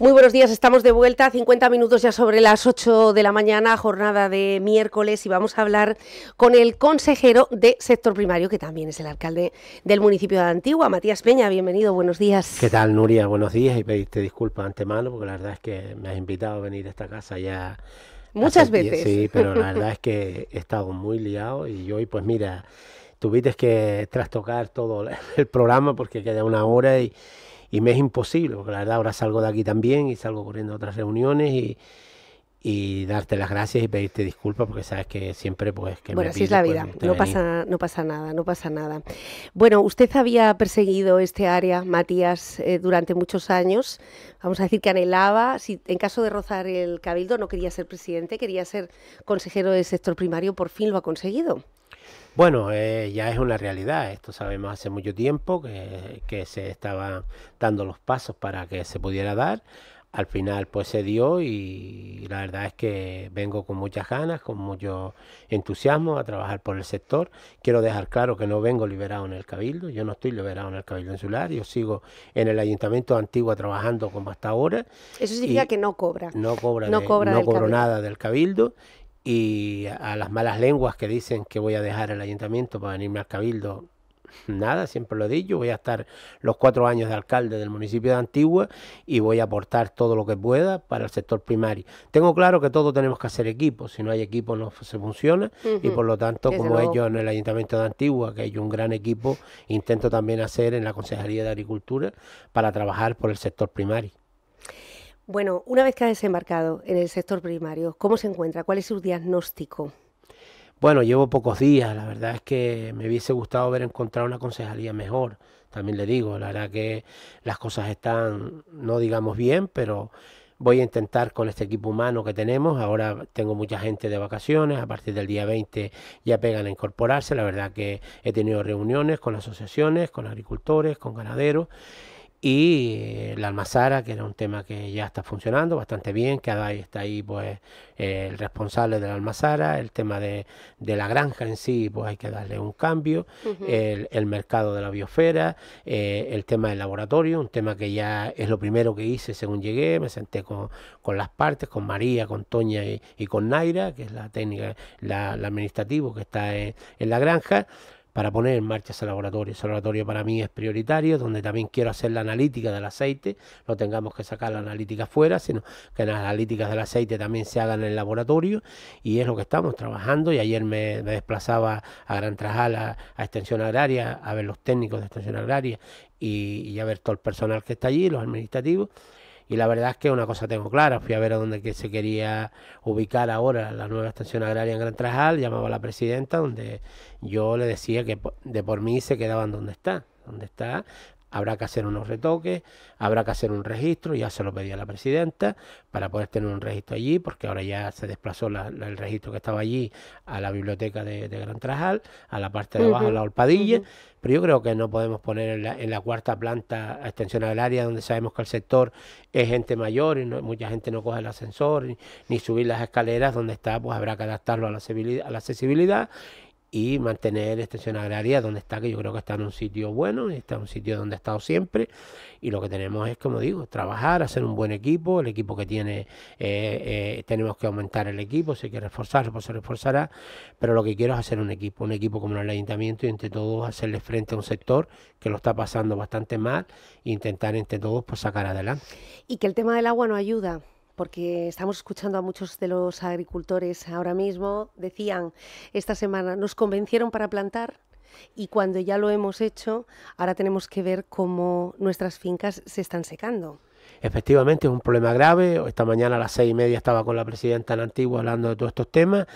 Muy buenos días, estamos de vuelta, 50 minutos ya sobre las 8 de la mañana, jornada de miércoles, y vamos a hablar con el consejero de sector primario, que también es el alcalde del municipio de Antigua, Matías Peña. Bienvenido, buenos días. ¿Qué tal, Nuria? Buenos días y pedirte disculpas antemano, porque la verdad es que me has invitado a venir a esta casa ya. Muchas veces. Sí, pero la verdad es que he estado muy liado y hoy, pues mira, tuviste que trastocar todo el programa porque queda una hora y y me es imposible, porque la verdad ahora salgo de aquí también y salgo corriendo a otras reuniones y, darte las gracias y pedirte disculpas porque sabes que siempre pues que bueno así es la pues, vida no pasa no pasa nada no pasa nada bueno usted había perseguido este área Matías eh, durante muchos años vamos a decir que anhelaba si en caso de rozar el cabildo no quería ser presidente quería ser consejero del sector primario por fin lo ha conseguido bueno, eh, ya es una realidad, esto sabemos hace mucho tiempo que, se estaban dando los pasos para que se pudiera dar al final pues se dio y la verdad es que vengo con muchas ganas, con mucho entusiasmo a trabajar por el sector. Quiero dejar claro que no vengo liberado en el Cabildo, yo no estoy liberado en el Cabildo Insular, yo sigo en el Ayuntamiento Antiguo trabajando como hasta ahora. Eso significa que no cobra. No cobra, no, cobra nada del Cabildo y a las malas lenguas que dicen que voy a dejar el ayuntamiento para venirme al cabildo, nada, siempre lo he dicho, voy a estar los cuatro años de alcalde del municipio de Antigua y voy a aportar todo lo que pueda para el sector primario. Tengo claro que todos tenemos que hacer equipo, si no hay equipo no se funciona y por lo tanto, como he en el ayuntamiento de Antigua, que hay un gran equipo, intento también hacer en la Consejería de Agricultura para trabajar por el sector primario. Bueno, una vez que ha desembarcado en el sector primario, ¿cómo se encuentra? ¿Cuál es su diagnóstico? Bueno, llevo pocos días, la verdad es que me hubiese gustado haber encontrado una concejalía mejor, también le digo, la verdad que las cosas están, no digamos bien, pero voy a intentar con este equipo humano que tenemos, ahora tengo mucha gente de vacaciones, a partir del día 20 ya pegan a incorporarse, la verdad que he tenido reuniones con asociaciones, con agricultores, con ganaderos y la almazara, que era un tema que ya está funcionando bastante bien, que ahí está ahí pues el responsable de la almazara, el tema de, de, la granja en sí, pues hay que darle un cambio, el, el, mercado de la biosfera, eh, el tema del laboratorio, un tema que ya es lo primero que hice según llegué, me senté con, con las partes, con María, con Toña y, con Naira, que es la técnica, la, administrativo que está en la granja para poner en marcha ese laboratorio. Ese laboratorio para mí es prioritario, donde también quiero hacer la analítica del aceite, no tengamos que sacar la analítica fuera, sino que las analíticas del aceite también se hagan en el laboratorio y es lo que estamos trabajando y ayer me, desplazaba a Gran Trajala, a, Extensión Agraria, a ver los técnicos de Extensión Agraria y a ver todo el personal que está allí, los administrativos y la verdad es que una cosa tengo clara, fui a ver a dónde que se quería ubicar ahora la nueva estación agraria en Gran Trajal, llamaba a la presidenta donde yo le decía que de por mí se quedaban donde está, donde está habrá que hacer unos retoques, habrá que hacer un registro, ya se lo pedí a la presidenta, para poder tener un registro allí, porque ahora ya se desplazó el registro que estaba allí a la biblioteca de, Gran Trajal, a la parte de abajo, de la Olpadilla, pero yo creo que no podemos poner en la, cuarta planta extensión del área, donde sabemos que el sector es gente mayor y mucha gente no coge el ascensor, ni, subir las escaleras, donde está, pues habrá que adaptarlo a la accesibilidad y mantener extensión agraria donde está, que yo creo que está en un sitio bueno, está en un sitio donde ha estado siempre. Y lo que tenemos es, como digo, trabajar, hacer un buen equipo. El equipo que tiene, eh, eh, tenemos que aumentar el equipo, si hay que reforzarlo, pues se reforzará. Pero lo que quiero es hacer un equipo, un equipo como el ayuntamiento y entre todos hacerle frente a un sector que lo está pasando bastante mal e intentar entre todos pues, sacar adelante. Y que el tema del agua no ayuda porque estamos escuchando a muchos de los agricultores ahora mismo, decían esta semana, nos convencieron para plantar, y cuando ya lo hemos hecho, ahora tenemos que ver cómo nuestras fincas se están secando. Efectivamente, es un problema grave. Esta mañana a las seis y media estaba con la presidenta en Antigua hablando de todos estos temas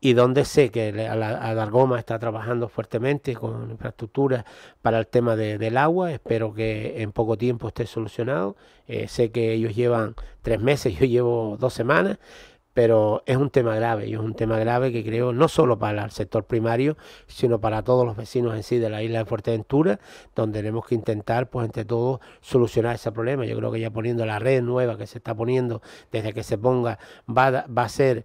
y donde sé que la está trabajando fuertemente con infraestructuras para el tema del agua. Espero que en poco tiempo esté solucionado. Eh, sé que ellos llevan tres meses, yo llevo dos semanas, pero es un tema grave y es un tema grave que creo no solo para el sector primario, sino para todos los vecinos en sí de la isla de Fuerteventura, donde tenemos que intentar, pues entre todos, solucionar ese problema. Yo creo que ya poniendo la red nueva que se está poniendo, desde que se ponga, va, va a ser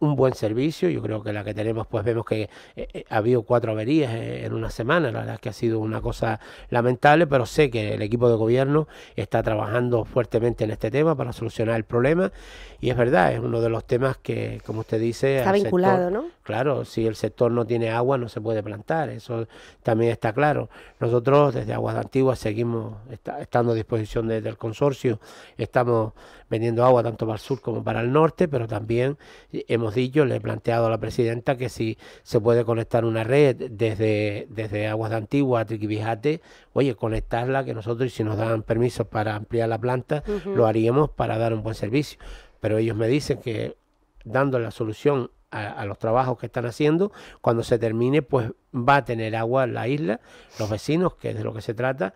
un buen servicio. Yo creo que la que tenemos, pues vemos que eh, eh, ha habido cuatro averías eh, en una semana. La verdad es que ha sido una cosa lamentable, pero sé que el equipo de gobierno está trabajando fuertemente en este tema para solucionar el problema. Y es verdad, es uno de los temas que, como usted dice, está vinculado, ¿no? Claro, si el sector no tiene agua no se puede plantar, eso también está claro. Nosotros desde Aguas de Antigua, seguimos estando a disposición del consorcio, estamos vendiendo agua tanto para el sur como para el norte, pero también eh, hemos dicho, le he planteado a la presidenta que si se puede conectar una red desde, desde Aguas de Antigua a Triquibijate, oye, conectarla, que nosotros si nos dan permiso para ampliar la planta, lo haríamos para dar un buen servicio. Pero ellos me dicen que dando la solución a, los trabajos que están haciendo. Cuando se termine, pues va a tener agua la isla, los vecinos, que es de lo que se trata.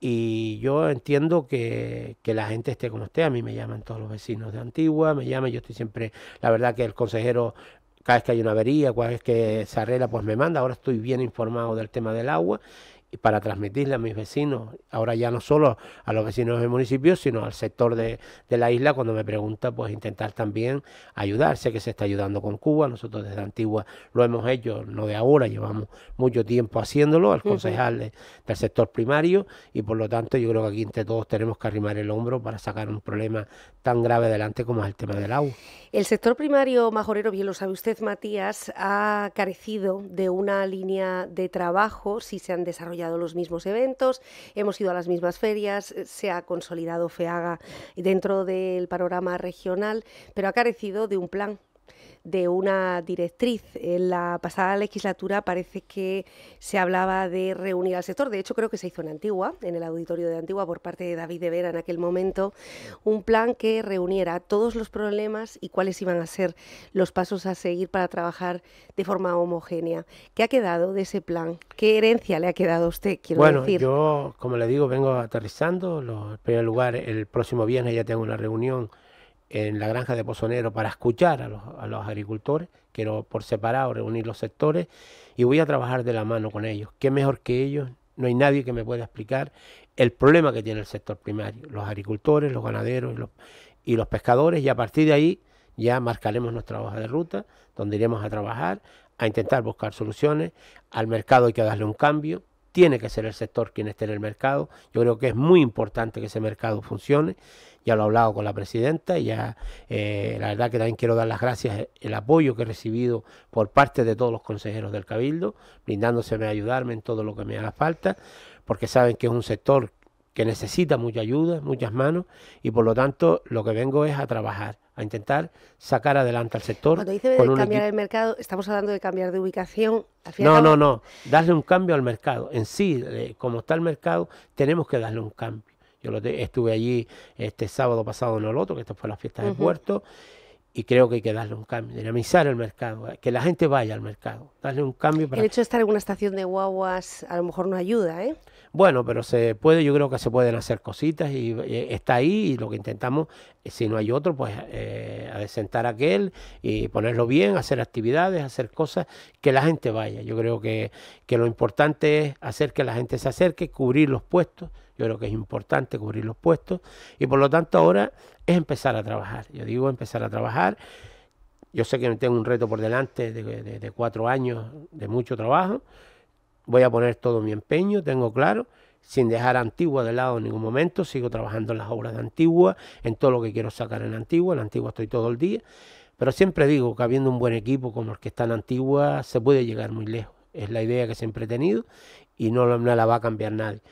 Y yo entiendo que, que la gente esté como esté. A mí me llaman todos los vecinos de Antigua, me llaman, yo estoy siempre, la verdad que el consejero cada vez que hay una avería, cada vez que se arregla, pues me manda. Ahora estoy bien informado del tema del agua y para transmitirle a mis vecinos, ahora ya no solo a los vecinos del municipio, sino al sector de, la isla, cuando me pregunta, pues intentar también ayudar. Sé que se está ayudando con Cuba, nosotros desde Antigua lo hemos hecho, no de ahora, llevamos mucho tiempo haciéndolo, al concejal del sector primario, y por lo tanto yo creo que aquí entre todos tenemos que arrimar el hombro para sacar un problema tan grave adelante como es el tema del agua. El sector primario majorero, bien lo sabe usted, Matías, ha carecido de una línea de trabajo, si se han desarrollado los mismos eventos, hemos ido a las mismas ferias, eh, se ha consolidado FEAGA dentro del panorama regional, pero ha carecido de un plan de una directriz. En la pasada legislatura parece que se hablaba de reunir al sector. De hecho, creo que se hizo en Antigua, en el auditorio de Antigua, por parte de David de Vera en aquel momento, un plan que reuniera todos los problemas y cuáles iban a ser los pasos a seguir para trabajar de forma homogénea. ¿Qué ha quedado de ese plan? ¿Qué herencia le ha quedado a usted? bueno, yo, como le digo, vengo aterrizando. Lo, en primer lugar, el próximo viernes ya tengo una reunión en la granja de Pozonero para escuchar a los, agricultores, quiero por separado reunir los sectores y voy a trabajar de la mano con ellos. ¿Qué mejor que ellos? No hay nadie que me pueda explicar el problema que tiene el sector primario, los agricultores, los ganaderos y los, y los pescadores y a partir de ahí ya marcaremos nuestra hoja de ruta, donde iremos a trabajar, a intentar buscar soluciones, al mercado hay que darle un cambio, tiene que ser el sector quien esté en el mercado. Yo creo que es muy importante que ese mercado funcione. Ya lo he hablado con la presidenta ya eh, la verdad que también quiero dar las gracias el apoyo que he recibido por parte de todos los consejeros del Cabildo, brindándoseme a ayudarme en todo lo que me haga falta, porque saben que es un sector que necesita mucha ayuda, muchas manos y por lo tanto lo que vengo es a trabajar a intentar sacar adelante al sector. Cuando dice cambiar el mercado, estamos hablando de cambiar de ubicación. no, no, no. Darle un cambio al mercado. En sí, como está el mercado, tenemos que darle un cambio. Yo lo estuve allí este sábado pasado no el otro, que esto fue la fiesta de Puerto, y creo que hay que darle un cambio, dinamizar el mercado, que la gente vaya al mercado, darle un cambio. Para... El hecho de estar en una estación de guaguas a lo mejor no ayuda, ¿eh? Bueno, pero se puede, yo creo que se pueden hacer cositas y eh, está ahí y lo que intentamos, eh, si no hay otro, pues eh, aquel y ponerlo bien, hacer actividades, hacer cosas que la gente vaya. Yo creo que, lo importante es hacer que la gente se acerque, cubrir los puestos. Yo creo que es importante cubrir los puestos y por lo tanto ahora es empezar a trabajar. Yo digo empezar a trabajar. Yo sé que tengo un reto por delante de, de cuatro años de mucho trabajo, Voy a poner todo mi empeño, tengo claro, sin dejar Antigua de lado en ningún momento, sigo trabajando en las obras de Antigua, en todo lo que quiero sacar en Antigua, en Antigua estoy todo el día, pero siempre digo que habiendo un buen equipo como el que está en Antigua se puede llegar muy lejos, es la idea que siempre he tenido y no, no la va a cambiar nadie.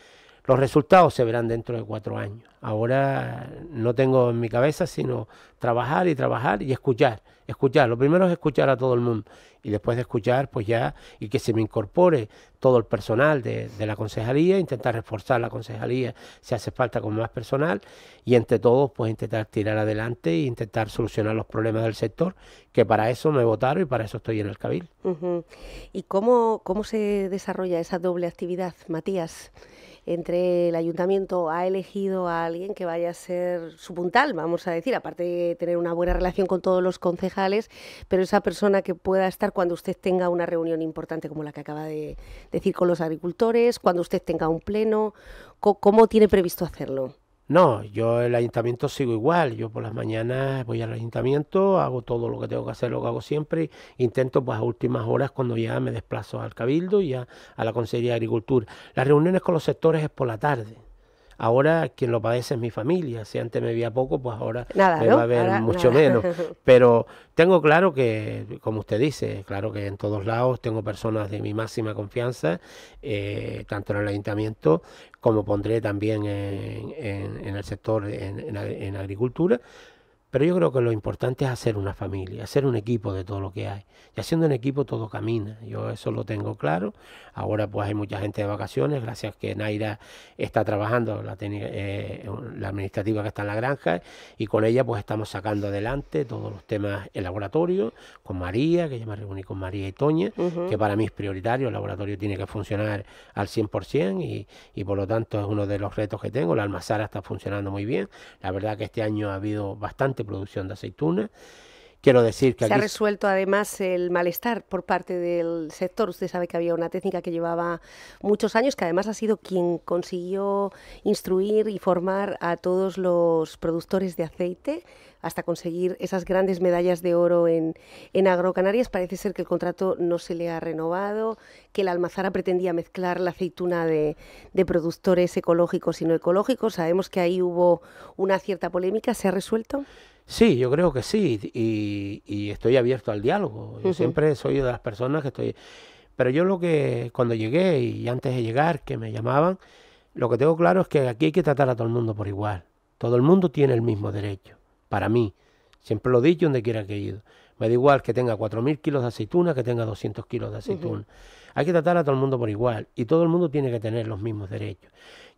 Los resultados se verán dentro de cuatro años. Ahora no tengo en mi cabeza sino trabajar y trabajar y escuchar. Escuchar, lo primero es escuchar a todo el mundo y después de escuchar, pues ya, y que se me incorpore todo el personal de, la concejalía, intentar reforzar la concejalía si hace falta con más personal y entre todos, pues intentar tirar adelante e intentar solucionar los problemas del sector, que para eso me votaron y para eso estoy en el Cabil. ¿Y cómo, cómo se desarrolla esa doble actividad, Matías? entre el ayuntamiento ha elegido a alguien que vaya a ser su puntal, vamos a decir, aparte de tener una buena relación con todos los concejales, pero esa persona que pueda estar cuando usted tenga una reunión importante como la que acaba de decir con los agricultores, cuando usted tenga un pleno, ¿cómo tiene previsto hacerlo? No, yo el ayuntamiento sigo igual. Yo por las mañanas voy al ayuntamiento, hago todo lo que tengo que hacer, lo que hago siempre. Intento, pues a últimas horas, cuando ya me desplazo al Cabildo y a, a la Consejería de Agricultura. Las reuniones con los sectores es por la tarde. Ahora quien lo padece es mi familia. Si antes me veía poco, pues ahora me va a ver mucho menos. Pero tengo claro que, como usted dice, claro que en todos lados tengo personas de mi máxima confianza, eh, tanto en el ayuntamiento como pondré también en, el sector, en, en agricultura pero yo creo que lo importante es hacer una familia, hacer un equipo de todo lo que hay. Y haciendo un equipo todo camina, yo eso lo tengo claro. Ahora pues hay mucha gente de vacaciones, gracias que Naira está trabajando, la, eh, la administrativa que está en la granja, y con ella pues estamos sacando adelante todos los temas el laboratorio, con María, que yo me reuní con María y Toña, que para mí es prioritario, el laboratorio tiene que funcionar al 100% y, y por lo tanto es uno de los retos que tengo, la almazara está funcionando muy bien, la verdad que este año ha habido bastante producción de aceituna. Quiero decir que... Se ha resuelto además el malestar por parte del sector. Usted sabe que había una técnica que llevaba muchos años, que además ha sido quien consiguió instruir y formar a todos los productores de aceite hasta conseguir esas grandes medallas de oro en, en Agrocanarias. Parece ser que el contrato no se le ha renovado, que la almazara pretendía mezclar la aceituna de, de productores ecológicos y no ecológicos. Sabemos que ahí hubo una cierta polémica. ¿Se ha resuelto? Sí, yo creo que sí, y, estoy abierto al diálogo. Yo siempre soy de las personas que estoy... Pero yo lo que cuando llegué y antes de llegar, que me llamaban, lo que tengo claro es que aquí hay que tratar a todo el mundo por igual. Todo el mundo tiene el mismo derecho, para mí. Siempre lo he dicho donde quiera que he ido. Me da igual que tenga 4.000 kilos de aceituna que tenga 200 kilos de aceituna. Hay que tratar a todo el mundo por igual y todo el mundo tiene que tener los mismos derechos.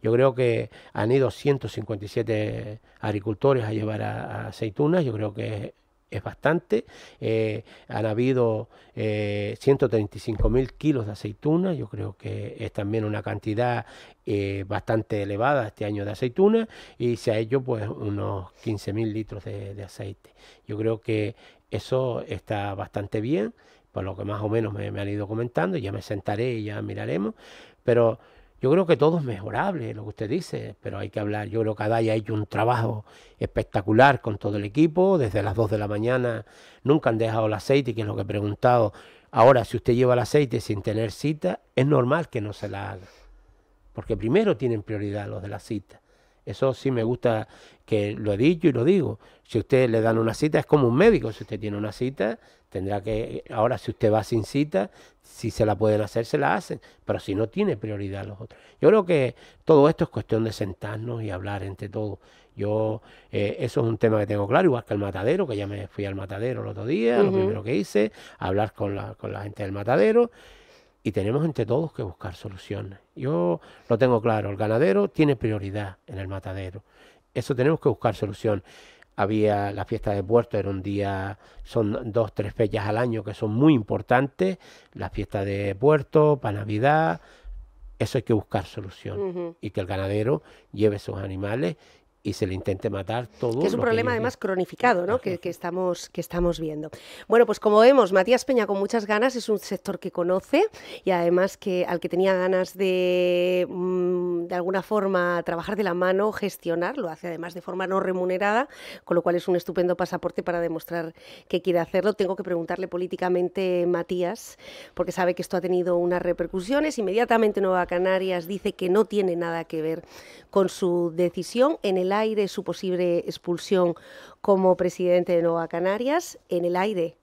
Yo creo que han ido 157 agricultores a llevar a, aceitunas, yo creo que es bastante. Eh, han habido 135.000 eh, kilos de aceitunas, yo creo que es también una cantidad eh, bastante elevada este año de aceituna y se ha hecho pues unos 15.000 litros de, de, aceite. Yo creo que eso está bastante bien, por lo que más o menos me, han ido comentando, ya me sentaré y ya miraremos, pero yo creo que todo es mejorable, lo que usted dice, pero hay que hablar. Yo creo que Adai ha hecho un trabajo espectacular con todo el equipo, desde las 2 de la mañana nunca han dejado el aceite, que es lo que he preguntado. Ahora, si usted lleva el aceite sin tener cita, es normal que no se la haga, porque primero tienen prioridad los de la cita. Eso sí me gusta que lo he dicho y lo digo. Si usted le dan una cita, es como un médico. Si usted tiene una cita, tendrá que. Ahora, si usted va sin cita, si se la pueden hacer, se la hacen. Pero si no, tiene prioridad los otros. Yo creo que todo esto es cuestión de sentarnos y hablar entre todos. Yo, eh, eso es un tema que tengo claro, igual que el matadero, que ya me fui al matadero el otro día, lo primero que hice, hablar con la, con la gente del matadero y tenemos entre todos que buscar soluciones. Yo lo tengo claro, el ganadero tiene prioridad en el matadero. Eso tenemos que buscar solución. Había la fiesta de puerto, era un día, son dos, tres fechas al año que son muy importantes. La fiesta de puerto, para Navidad, eso hay que buscar solución. Y que el ganadero lleve sus animales y se le intente matar todo. es un problema además cronificado, ¿no? Que, que, estamos, que estamos viendo. Bueno, pues como vemos, Matías Peña con muchas ganas es un sector que conoce y además que al que tenía ganas de mm, de alguna forma trabajar de la mano, gestionar, lo hace además de forma no remunerada, con lo cual es un estupendo pasaporte para demostrar que quiere hacerlo. Tengo que preguntarle políticamente Matías, porque sabe que esto ha tenido unas repercusiones. Inmediatamente Nueva Canarias dice que no tiene nada que ver con su decisión en el aire su posible expulsión como presidente de Nueva Canarias, en el aire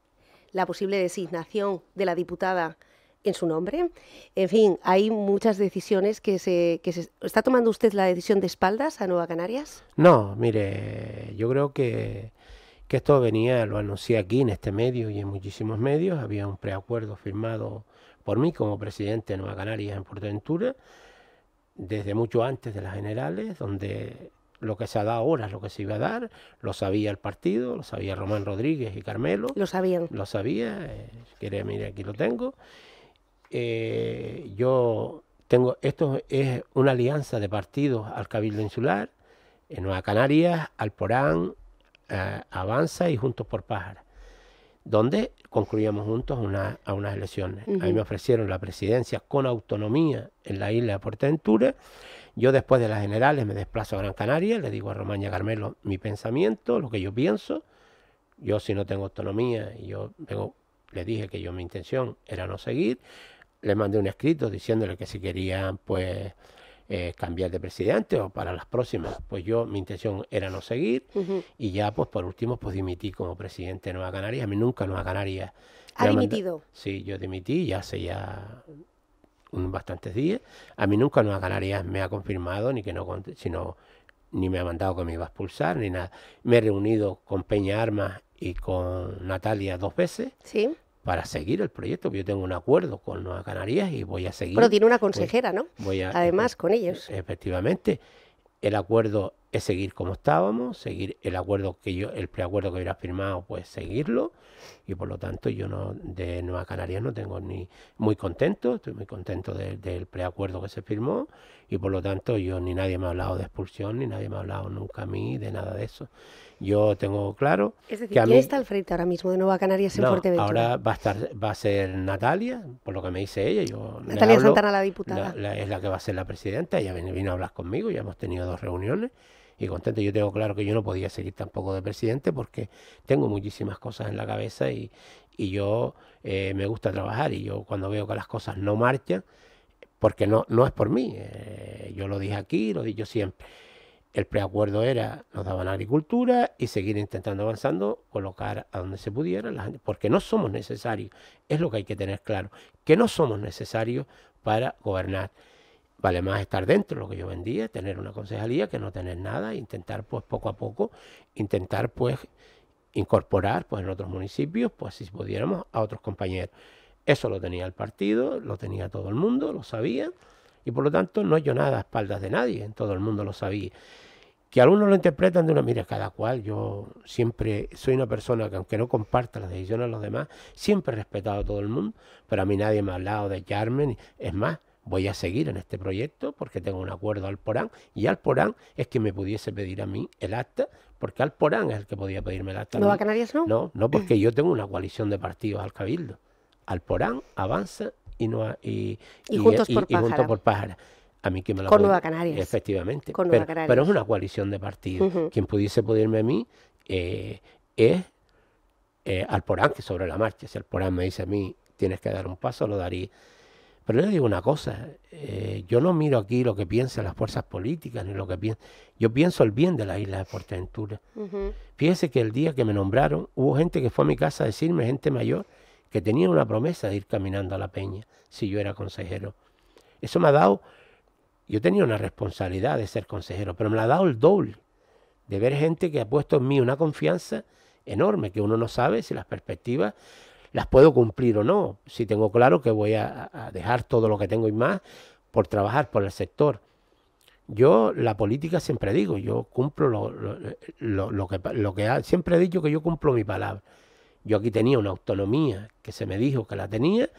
la posible designación de la diputada en su nombre. En fin, hay muchas decisiones que se, ¿Está tomando usted la decisión de espaldas a Nueva Canarias? No, mire, yo creo que, esto venía, lo anuncié aquí en este medio y en muchísimos medios, había un preacuerdo firmado por mí como presidente de Nueva Canarias en Ventura, desde mucho antes de las generales, donde lo que se ha dado ahora es lo que se iba a dar, lo sabía el partido, lo sabía Román Rodríguez y Carmelo. Lo sabían. Lo sabía, si eh, quiere, mire, aquí lo tengo. Eh, yo tengo, esto es una alianza de partidos al Cabildo Insular, en Nueva Canarias, Alporán, eh, Avanza y Juntos por Pájara, donde concluíamos juntos a unas elecciones. A mí me ofrecieron la presidencia con autonomía en la isla de portentura Yo después de las generales me desplazo a Gran Canaria, le digo a Romaña Carmelo mi pensamiento, lo que yo pienso. Yo si no tengo autonomía, yo le dije que yo mi intención era no seguir. Le mandé un escrito diciéndole que si querían, pues eh, cambiar de presidente o para las próximas. Pues yo, mi intención era no seguir y ya, pues por último, pues dimití como presidente de Nueva Canaria, A mí nunca Nueva Canaria ¿Ha dimitido? Sí, yo dimití ya hace ya bastantes días. A mí nunca Nueva Canaria me ha confirmado ni que no, sino ni me ha mandado que me iba a expulsar ni nada. Me he reunido con Peña Armas y con Natalia dos veces. Sí para seguir el proyecto. Yo tengo un acuerdo con Nueva Canarias y voy a seguir. Pero tiene una pues consejera, ¿no? Además, eh, con ellos. Efectivamente, el acuerdo es seguir como estábamos, seguir el acuerdo que yo, el preacuerdo que hubiera firmado, pues seguirlo. Y por lo tanto, yo no, de Nueva Canarias no tengo ni muy contento, estoy muy contento del preacuerdo que se firmó. Y por lo tanto, yo ni nadie me ha hablado de expulsión, ni nadie me ha hablado nunca a mí de nada de eso. Yo tengo claro. Es decir, que ¿quién está al frente ahora mismo de Nueva Canarias en no, Ahora va a estar, va a ser Natalia, por lo que me dice ella. Yo Natalia Santana, la diputada. es la que va a ser la presidenta. Ella vino a hablar conmigo, ya hemos tenido dos reuniones y contento. Yo tengo claro que yo no podía seguir tampoco de presidente porque tengo muchísimas cosas en la cabeza y, yo eh, me gusta trabajar y yo cuando veo que las cosas no marchan, porque no, no es por mí, eh, yo lo dije aquí, lo he dicho siempre. El preacuerdo era, nos daban agricultura y seguir intentando avanzando, colocar a donde se pudiera, porque no somos necesarios, es lo que hay que tener claro, que no somos necesarios para gobernar. Vale más estar dentro, lo que yo vendía, tener una concejalía que no tener nada, intentar pues poco a poco, intentar pues incorporar pues en otros municipios, pues si pudiéramos, a otros compañeros. Eso lo tenía el partido, lo tenía todo el mundo, lo sabía, y por lo tanto no yo nada a espaldas de nadie, todo el mundo lo sabía. Que algunos lo interpretan de una mira cada cual, yo siempre soy una persona que aunque no comparta las decisiones de los demás, siempre he respetado a todo el mundo, pero a mí nadie me ha hablado de Carmen, es más, voy a seguir en este proyecto porque tengo un acuerdo al Porán y al Porán es que me pudiese pedir a mí el acta, porque al Porán es el que podía pedirme el acta. ¿No Canarias no? No, no, porque mm. yo tengo una coalición de partidos al Cabildo. Al Porán, Avanza y, no y, y, por A mí que me Con Nueva Canarias. Efectivamente. pero, es una coalición de partidos. Quien pudiese pedirme a mí eh, es eh, al Porán, que sobre la marcha. Si el Porán me dice a mí, tienes que dar un paso, lo daría. Pero yo digo una cosa, eh, yo no miro aquí lo que piensan las fuerzas políticas ni lo que pienso. Yo pienso el bien de la isla de Puerto Uh que el día que me nombraron hubo gente que fue a mi casa a decirme, gente mayor, que tenía una promesa de ir caminando a la peña si yo era consejero. Eso me ha dado, yo tenía una responsabilidad de ser consejero, pero me ha dado el doble, de ver gente que ha puesto en mí una confianza enorme, que uno no sabe si las perspectivas las puedo cumplir o no, si tengo claro que voy a, dejar todo lo que tengo y más por trabajar por el sector. Yo la política siempre digo, yo cumplo lo, que, lo que siempre he dicho que yo cumplo mi palabra. Yo aquí tenía una autonomía que se me dijo que la tenía,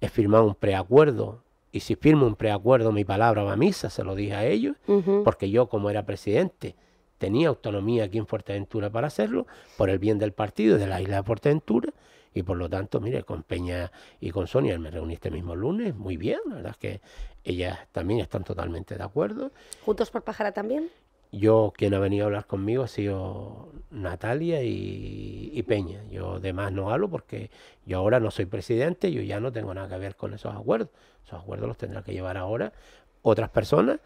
he firmado un preacuerdo y si firmo un preacuerdo mi palabra va a misa, se lo dije a ellos, porque yo como era presidente tenía autonomía aquí en Fuerteventura para hacerlo, por el bien del partido y de la isla de Fuerteventura, y por lo tanto, mire, con Peña y con Sonia me reuniste este mismo lunes, muy bien, la verdad es que ellas también están totalmente de acuerdo. ¿Juntos por Pájara también? Yo, quien ha venido a hablar conmigo ha sido Natalia y, Peña. Yo de no hablo porque yo ahora no soy presidente, yo ya no tengo nada que ver con esos acuerdos. Esos acuerdos los tendrá que llevar ahora otras personas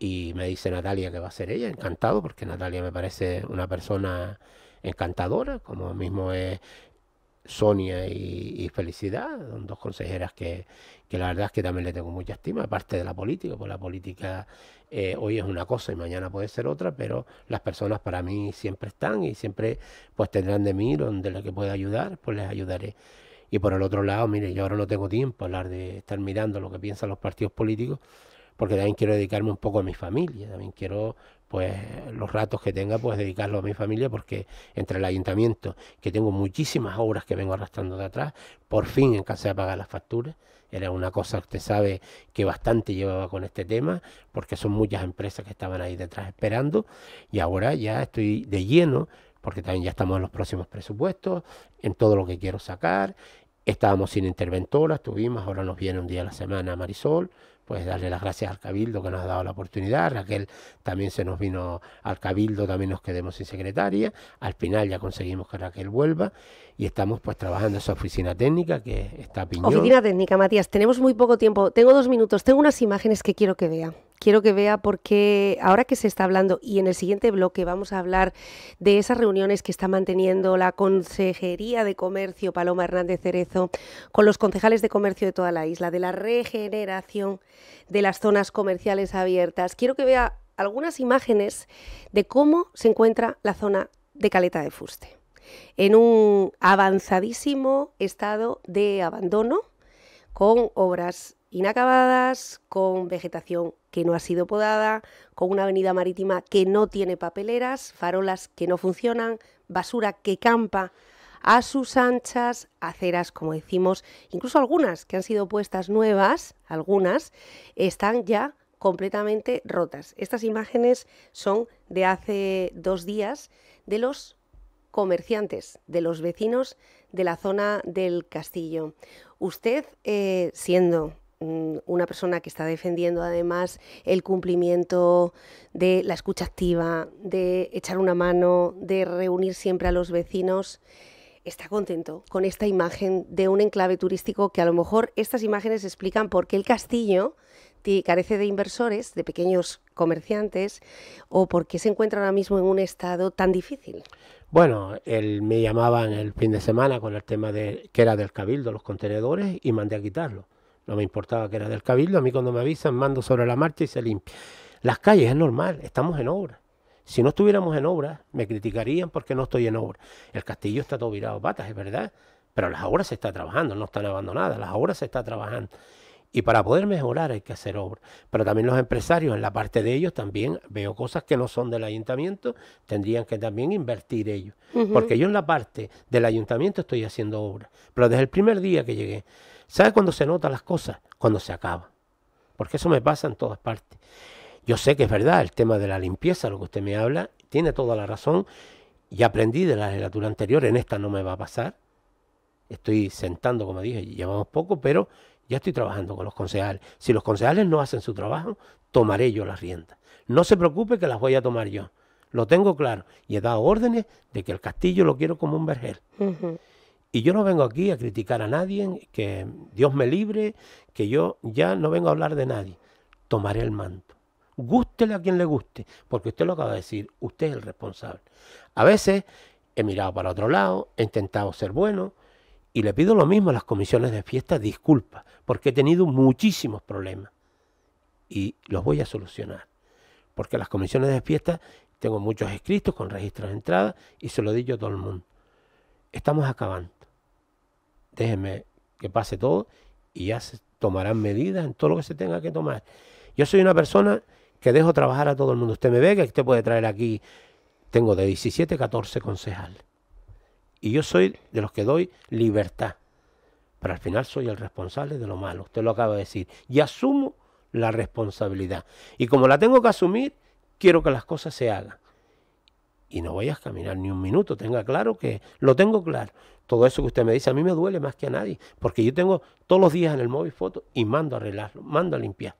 y me dice Natalia que va a ser ella, encantado, porque Natalia me parece una persona encantadora, como mismo es Sonia y, Felicidad, dos consejeras que, que, la verdad es que también le tengo mucha estima, aparte de la política, porque la política eh, hoy es una cosa y mañana puede ser otra, pero las personas para mí siempre están y siempre pues tendrán de mí donde lo que pueda ayudar, pues les ayudaré. Y por el otro lado, mire, yo ahora no tengo tiempo a hablar de estar mirando lo que piensan los partidos políticos, porque también quiero dedicarme un poco a mi familia, también quiero pues los ratos que tenga, pues dedicarlo a mi familia, porque entre el ayuntamiento, que tengo muchísimas obras que vengo arrastrando de atrás, por fin casa de pagar las facturas. Era una cosa, usted sabe, que bastante llevaba con este tema, porque son muchas empresas que estaban ahí detrás esperando, y ahora ya estoy de lleno, porque también ya estamos en los próximos presupuestos, en todo lo que quiero sacar. Estábamos sin interventoras, tuvimos, ahora nos viene un día a la semana Marisol, pues darle las gracias al Cabildo que nos ha dado la oportunidad. Raquel también se nos vino al Cabildo, también nos quedemos sin secretaria. Al final ya conseguimos que Raquel vuelva y estamos pues trabajando esa oficina técnica que está piñón. Oficina técnica, Matías, tenemos muy poco tiempo. Tengo dos minutos, tengo unas imágenes que quiero que vea quiero que vea por qué ahora que se está hablando y en el siguiente bloque vamos a hablar de esas reuniones que está manteniendo la Consejería de Comercio Paloma Hernández Cerezo con los concejales de comercio de toda la isla, de la regeneración de las zonas comerciales abiertas. Quiero que vea algunas imágenes de cómo se encuentra la zona de Caleta de Fuste, en un avanzadísimo estado de abandono con obras inacabadas, con vegetación que no ha sido podada, con una avenida marítima que no tiene papeleras, farolas que no funcionan, basura que campa a sus anchas, aceras, como decimos, incluso algunas que han sido puestas nuevas, algunas, están ya completamente rotas. Estas imágenes son de hace dos días de los comerciantes, de los vecinos de la zona del castillo. Usted, eh, siendo Mm, una persona que está defendiendo además el cumplimiento de la escucha activa, de echar una mano, de reunir siempre a los vecinos, está contento con esta imagen de un enclave turístico que a lo mejor estas imágenes explican por qué el castillo carece de inversores, de pequeños comerciantes, o por qué se encuentra ahora mismo en un estado tan difícil. Bueno, él me en el fin de semana con el tema de que era del cabildo, los contenedores, y mandé a quitarlo no me importaba que era del cabildo, a mí cuando me avisan mando sobre la marcha y se limpia. Las calles es normal, estamos en obra. Si no estuviéramos en obra, me criticarían porque no estoy en obra. El castillo está todo virado patas, es verdad, pero las obras se están trabajando, no están abandonadas, las obras se están trabajando. Y para poder mejorar hay que hacer obra. Pero también los empresarios, en la parte de ellos, también veo cosas que no son del ayuntamiento, tendrían que también invertir ellos. Porque yo en la parte del ayuntamiento estoy haciendo obra. Pero desde el primer día que llegué, ¿Sabe cuándo se notan las cosas? Cuando se acaba. Porque eso me pasa en todas partes. Yo sé que es verdad, el tema de la limpieza, lo que usted me habla, tiene toda la razón. y aprendí de la legislatura anterior, en esta no me va a pasar. Estoy sentando, como dije, llevamos poco, pero ya estoy trabajando con los concejales. Si los concejales no hacen su trabajo, tomaré yo las riendas. No se preocupe que las voy a tomar yo. Lo tengo claro. Y he dado órdenes de que el castillo lo quiero como un vergel. Y yo no vengo aquí a criticar a nadie, que Dios me libre, que yo ya no vengo a hablar de nadie. Tomaré el manto. Gústele a quien le guste, porque usted lo acaba de decir, usted es el responsable. A veces he mirado para otro lado, he intentado ser bueno, y le pido lo mismo a las comisiones de fiesta, disculpas, porque he tenido muchísimos problemas. Y los voy a solucionar. Porque las comisiones de fiesta, tengo muchos escritos con registros de entrada, y se lo dicho a todo el mundo. Estamos acabando déjenme que pase todo y ya se tomarán medidas en todo lo que se tenga que tomar. Yo soy una persona que dejo trabajar a todo el mundo. Usted me ve que usted puede traer aquí, tengo de 17 a 14 concejales. Y yo soy de los que doy libertad. Pero al final soy el responsable de lo malo. Usted lo acaba de decir. Y asumo la responsabilidad. Y como la tengo que asumir, quiero que las cosas se hagan y no voy a caminar ni un minuto. Tenga claro que lo tengo claro. Todo eso que usted me dice a mí me duele más que a nadie, porque yo tengo todos los días en el móvil fotos y mando a arreglarlo, mando a limpiar.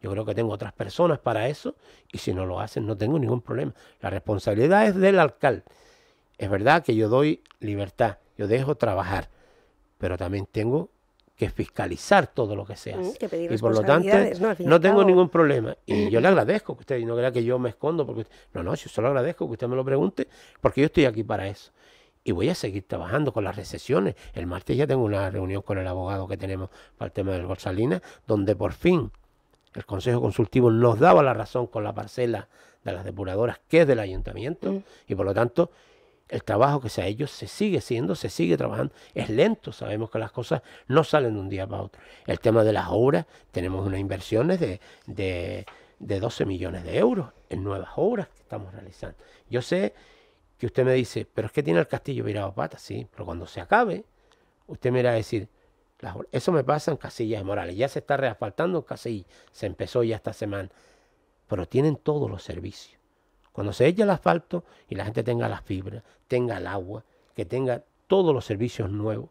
Yo creo que tengo otras personas para eso y si no lo hacen no tengo ningún problema. La responsabilidad es del alcalde. Es verdad que yo doy libertad, yo dejo trabajar, pero también tengo que fiscalizar todo lo que sea... Mm, y por lo tanto, no, tengo ningún problema. Y mm. yo le agradezco que usted no crea que yo me escondo, porque no, no, yo solo agradezco que usted me lo pregunte, porque yo estoy aquí para eso. Y voy a seguir trabajando con las recesiones. El martes ya tengo una reunión con el abogado que tenemos para el tema del Gorsalina, donde por fin el Consejo Consultivo nos daba la razón con la parcela de las depuradoras que es del ayuntamiento, mm. y por lo tanto el trabajo que se ha hecho se sigue siendo, se sigue trabajando, es lento, sabemos que las cosas no salen de un día para otro. El tema de las obras, tenemos unas inversiones de, 12 millones de euros en nuevas obras que estamos realizando. Yo sé que usted me dice, pero es que tiene el castillo virado patas, sí, pero cuando se acabe, usted me irá a decir, eso me pasa en Casillas de Morales, ya se está reasfaltando Casillas, se empezó ya esta semana, pero tienen todos los servicios cuando se eche el asfalto y la gente tenga las fibras, tenga el agua, que tenga todos los servicios nuevos,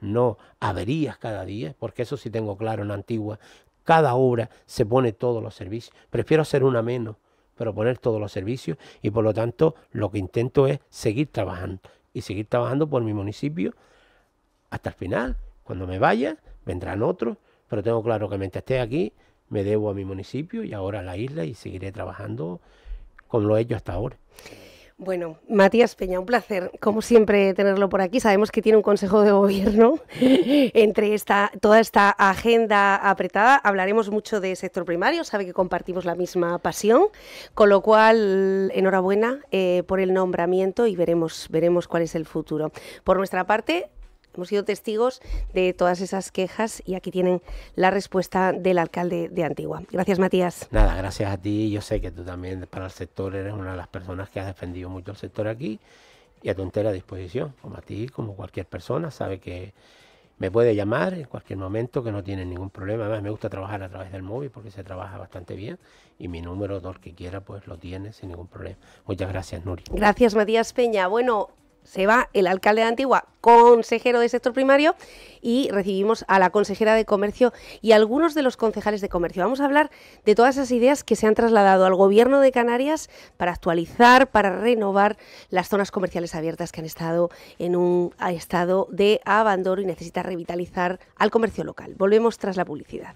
no averías cada día, porque eso sí tengo claro en la antigua, cada obra se pone todos los servicios. Prefiero hacer una menos, pero poner todos los servicios y por lo tanto lo que intento es seguir trabajando y seguir trabajando por mi municipio hasta el final. Cuando me vaya, vendrán otros, pero tengo claro que mientras esté aquí, me debo a mi municipio y ahora a la isla y seguiré trabajando ...con lo hecho hasta ahora. Bueno, Matías Peña, un placer, como siempre, tenerlo por aquí. Sabemos que tiene un consejo de gobierno entre esta, toda esta agenda apretada. Hablaremos mucho de sector primario, sabe que compartimos la misma pasión, con lo cual, enhorabuena eh, por el nombramiento y veremos, veremos cuál es el futuro. Por nuestra parte, Hemos sido testigos de todas esas quejas y aquí tienen la respuesta del alcalde de Antigua. Gracias, Matías. Nada, gracias a ti. Yo sé que tú también para el sector eres una de las personas que has defendido mucho el sector aquí y a tu entera disposición, como a ti, como cualquier persona, sabe que me puede llamar en cualquier momento, que no tiene ningún problema. Además, me gusta trabajar a través del móvil porque se trabaja bastante bien y mi número, todo el que quiera, pues lo tiene sin ningún problema. Muchas gracias, Nuri. Gracias, Matías Peña. Bueno, se va el alcalde de Antigua, consejero de sector primario, y recibimos a la consejera de comercio y algunos de los concejales de comercio. Vamos a hablar de todas esas ideas que se han trasladado al gobierno de Canarias para actualizar, para renovar las zonas comerciales abiertas que han estado en un estado de abandono y necesita revitalizar al comercio local. Volvemos tras la publicidad.